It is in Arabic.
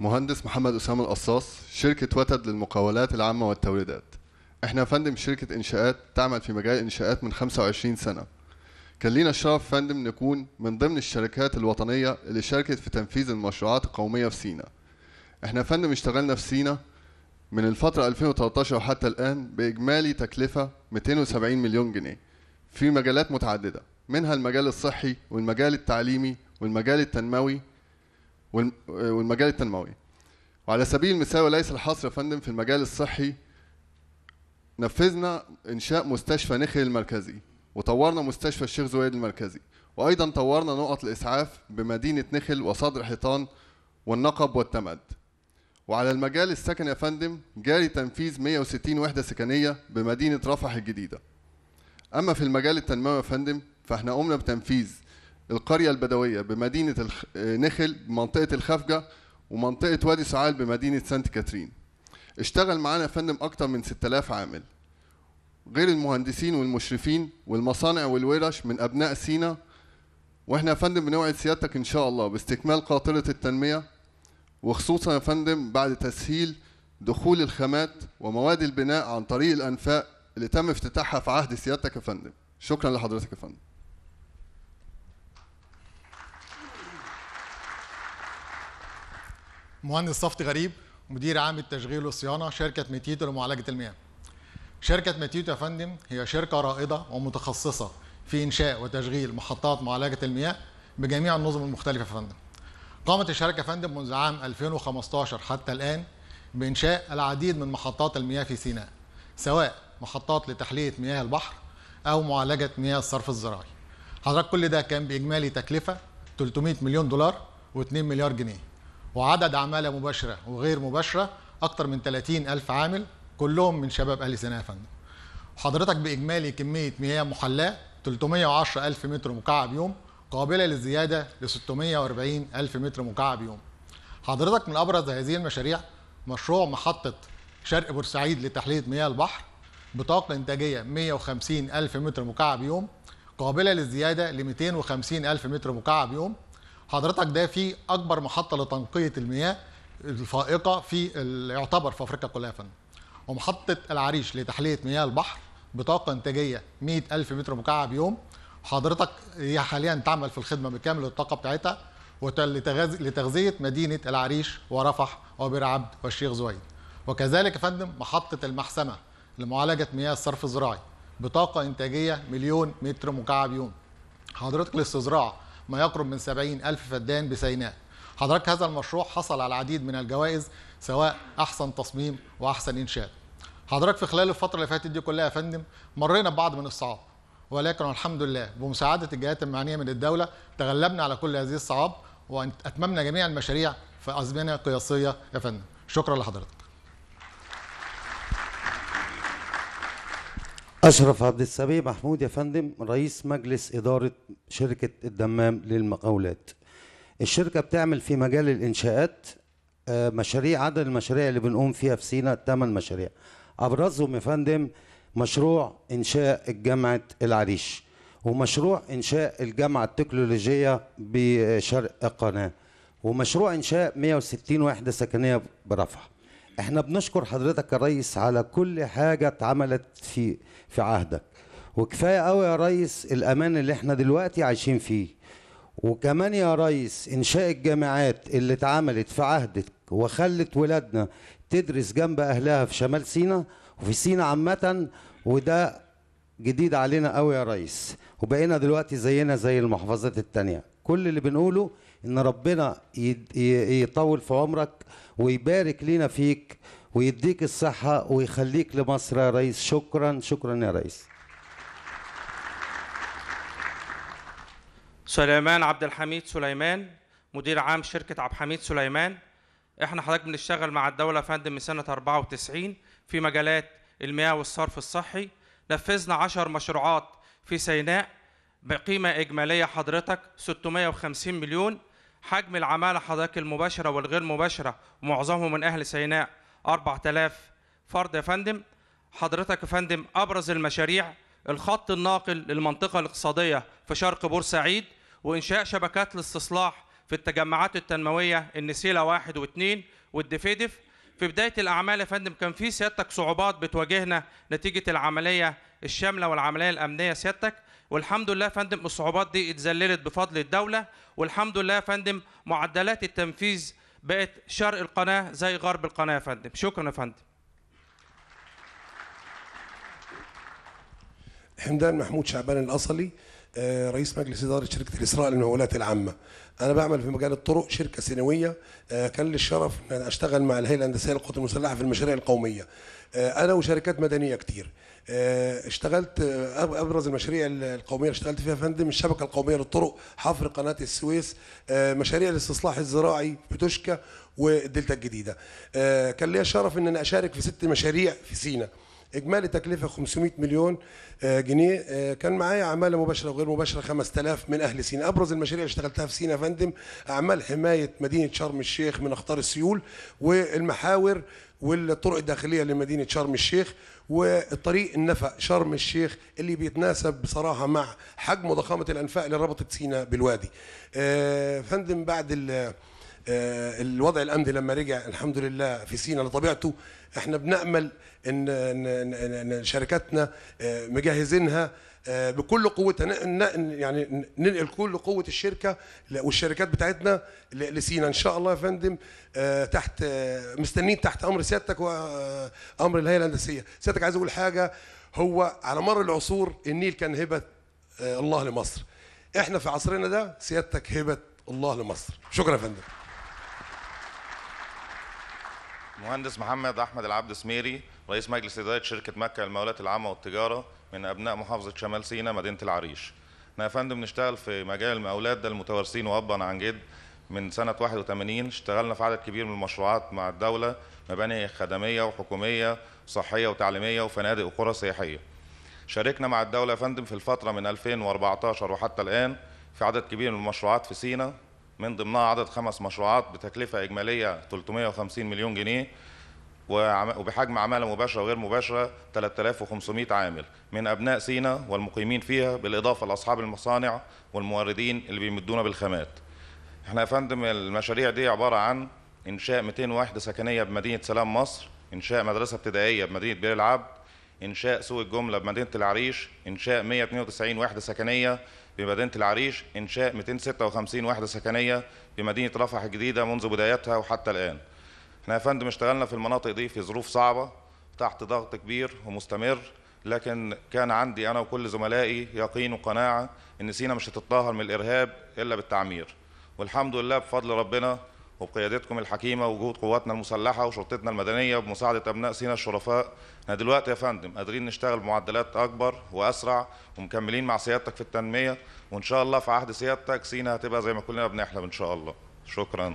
مهندس محمد أسامة القصاص شركة وتد للمقاولات العامة والتوريدات احنا يا فندم شركة انشاءات تعمل في مجال الانشاءات من 25 سنة كان لينا الشرف فندم نكون من ضمن الشركات الوطنية اللي شاركت في تنفيذ المشروعات القومية في سينا احنا فندم اشتغلنا في سينا من الفترة 2013 وحتى الآن بإجمالي تكلفة 270 مليون جنيه في مجالات متعددة منها المجال الصحي والمجال التعليمي والمجال التنموي والمجال التنموي وعلى سبيل المثال وليس الحصر يا فندم في المجال الصحي نفذنا انشاء مستشفى نخل المركزي وطورنا مستشفى الشيخ زويد المركزي وايضا طورنا نقط الاسعاف بمدينه نخل وصدر حيطان والنقب والتمد وعلى المجال السكني يا فندم جاري تنفيذ 160 وحده سكنيه بمدينه رفح الجديده اما في المجال التنموي يا فندم فاحنا قمنا بتنفيذ القرية البدوية بمدينة آه، نخل بمنطقة الخفجة ومنطقة وادي سعال بمدينة سانت كاترين اشتغل معانا فندم أكتر من 6000 عامل غير المهندسين والمشرفين والمصانع والورش من أبناء سينا واحنا يا فندم بنوعد سيادتك ان شاء الله باستكمال قاطرة التنمية وخصوصا يا فندم بعد تسهيل دخول الخامات ومواد البناء عن طريق الانفاق اللي تم افتتاحها في عهد سيادتك يا فندم شكرا لحضرتك يا فندم مهندس صفتي غريب مدير عام التشغيل والصيانه شركه ميتيتو لمعالجه المياه. شركه ميتيتو يا فندم هي شركه رائده ومتخصصه في انشاء وتشغيل محطات معالجه المياه بجميع النظم المختلفه يا فندم. قامت الشركه يا فندم منذ عام 2015 حتى الان بانشاء العديد من محطات المياه في سيناء سواء محطات لتحليه مياه البحر او معالجه مياه الصرف الزراعي. حضرتك كل ده كان باجمالي تكلفه 300 مليون دولار و2 مليار جنيه. وعدد عمالة مباشرة وغير مباشرة أكتر من 30 ألف عامل كلهم من شباب أهل سيناء يا فندم حضرتك بإجمالي كمية مياه محلاة 310 ألف متر مكعب يوم قابلة للزيادة ل 640 ألف متر مكعب يوم حضرتك من أبرز هذه المشاريع مشروع محطة شرق بورسعيد لتحلية مياه البحر بطاقة إنتاجية 150 ألف متر مكعب يوم قابلة للزيادة ل 250 ألف متر مكعب يوم حضرتك ده في اكبر محطه لتنقيه المياه الفائقه في يعتبر في افريقيا كلها فن ومحطه العريش لتحليه مياه البحر بطاقه انتاجيه 100000 متر مكعب يوم حضرتك هي حاليا تعمل في الخدمه بكامل الطاقه بتاعتها لتغذيه مدينه العريش ورفح وبئر عبد والشيخ زويد وكذلك يا فندم محطه المحسمه لمعالجه مياه الصرف الزراعي بطاقه انتاجيه مليون متر مكعب يوم حضرتك للزراعه ما يقرب من 70 ألف فدان بسيناء حضرتك هذا المشروع حصل على العديد من الجوائز سواء أحسن تصميم وأحسن إنشاء حضرتك في خلال الفترة اللي فاتت دي كلها يا فندم مرينا ببعض من الصعاب ولكن الحمد لله بمساعدة الجهات المعنية من الدولة تغلبنا على كل هذه الصعاب وأتممنا جميع المشاريع في أزمنة قياسية يا فندم شكرا لحضرتك أشرف عبد السبيع محمود يا فندم رئيس مجلس إدارة شركة الدمام للمقاولات الشركة بتعمل في مجال الإنشاءات آه، مشاريع عدد المشاريع اللي بنقوم فيها في سينا ثمان مشاريع أبرزهم يا فندم مشروع إنشاء جامعة العريش ومشروع إنشاء الجامعة التكنولوجية بشرق القناة ومشروع إنشاء 160 وحدة سكنية برفح احنا بنشكر حضرتك يا ريس على كل حاجه اتعملت في في عهدك وكفايه قوي يا ريس الامان اللي احنا دلوقتي عايشين فيه وكمان يا ريس انشاء الجامعات اللي اتعملت في عهدك وخلت ولادنا تدرس جنب اهلها في شمال سينا وفي سينا عامه وده جديد علينا قوي يا ريس وبقينا دلوقتي زينا زي المحافظات التانية كل اللي بنقوله ان ربنا يطول في عمرك ويبارك لينا فيك ويديك الصحة ويخليك لمصر يا ريس شكرا شكرا يا ريس سليمان عبد الحميد سليمان مدير عام شركة عبد الحميد سليمان احنا حضرتك بنشتغل مع الدولة فندم من سنة 94 في مجالات المياه والصرف الصحي نفذنا 10 مشروعات في سيناء بقيمة إجمالية حضرتك 650 مليون حجم العمالة حضرتك المباشرة والغير مباشرة معظمهم من أهل سيناء 4000 فرد يا فندم حضرتك يا فندم أبرز المشاريع الخط الناقل للمنطقة الاقتصادية في شرق بورسعيد وإنشاء شبكات الاستصلاح في التجمعات التنموية النسيلة واحد واثنين والدفيدف في بداية الأعمال يا فندم كان في سيادتك صعوبات بتواجهنا نتيجة العملية الشاملة والعملية الأمنية سيادتك والحمد لله يا فندم الصعوبات دي اتذللت بفضل الدوله والحمد لله يا فندم معدلات التنفيذ بقت شرق القناه زي غرب القناه يا فندم شكرا يا فندم حمدان محمود شعبان الاصلي آه، رئيس مجلس إدارة شركة الإسراء للمقاولات العامة أنا بعمل في مجال الطرق شركة سنوية آه، كان لي الشرف أن أشتغل مع الهيئة الهندسية للقوات المسلحة في المشاريع القومية آه، أنا وشركات مدنية كتير اشتغلت ابرز المشاريع القوميه اللي اشتغلت فيها فندم الشبكه القوميه للطرق حفر قناه السويس مشاريع الاستصلاح الزراعي بتوشكا والدلتا الجديده كان لي الشرف ان انا اشارك في ست مشاريع في سينا اجمالي تكلفه 500 مليون آه، جنيه آه، كان معايا عماله مباشره وغير مباشره 5000 من اهل سينا ابرز المشاريع اللي اشتغلتها في سينا يا فندم اعمال حمايه مدينه شرم الشيخ من اخطار السيول والمحاور والطرق الداخليه لمدينه شرم الشيخ والطريق النفق شرم الشيخ اللي بيتناسب بصراحه مع حجم وضخامه الانفاق اللي ربطت سينا بالوادي آه، فندم بعد آه، الوضع الامني لما رجع الحمد لله في سينا لطبيعته احنا بنامل ان ان شركاتنا آه، مجهزينها آه، بكل قوتها يعني ننقل كل قوه الشركه والشركات بتاعتنا لسينا ان شاء الله يا فندم تحت مستنيين تحت امر سيادتك وامر الهيئه الهندسيه سيادتك عايز اقول حاجه هو على مر العصور النيل كان هبه الله لمصر احنا في عصرنا ده سيادتك هبه الله لمصر شكرا يا فندم مهندس محمد احمد العبد سميري رئيس مجلس اداره شركه مكه للمولات العامه والتجاره من ابناء محافظه شمال سيناء مدينه العريش. احنا نعم يا فندم بنشتغل في مجال المقاولات ده المتوارثين وابا عن جد من سنه 81 اشتغلنا في عدد كبير من المشروعات مع الدوله مباني خدميه وحكوميه صحيه وتعليميه وفنادق وقرى سياحيه. شاركنا مع الدوله يا فندم في الفتره من 2014 وحتى الان في عدد كبير من المشروعات في سينا من ضمنها عدد خمس مشروعات بتكلفة إجمالية 350 مليون جنيه وبحجم عمالة مباشرة وغير مباشرة 3500 عامل من أبناء سينا والمقيمين فيها بالإضافة لأصحاب المصانع والموردين اللي بيمدونا بالخامات احنا يا فندم المشاريع دي عبارة عن إنشاء 200 وحدة سكنية بمدينة سلام مصر إنشاء مدرسة ابتدائية بمدينة بير العبد إنشاء سوق الجملة بمدينة العريش إنشاء 192 وحدة سكنية بمدينة العريش إنشاء 256 وحدة سكنية بمدينة رفح الجديدة منذ بدايتها وحتى الآن. احنا يا فندم اشتغلنا في المناطق دي في ظروف صعبة تحت ضغط كبير ومستمر لكن كان عندي أنا وكل زملائي يقين وقناعة إن سينا مش هتتطهر من الإرهاب إلا بالتعمير. والحمد لله بفضل ربنا وبقيادتكم الحكيمة وجهود قواتنا المسلحة وشرطتنا المدنية بمساعدة أبناء سينا الشرفاء احنا دلوقتي يا فندم قادرين نشتغل بمعدلات أكبر وأسرع ومكملين مع سيادتك في التنمية وإن شاء الله في عهد سيادتك سينا هتبقى زي ما كلنا بنحلم إن شاء الله شكرا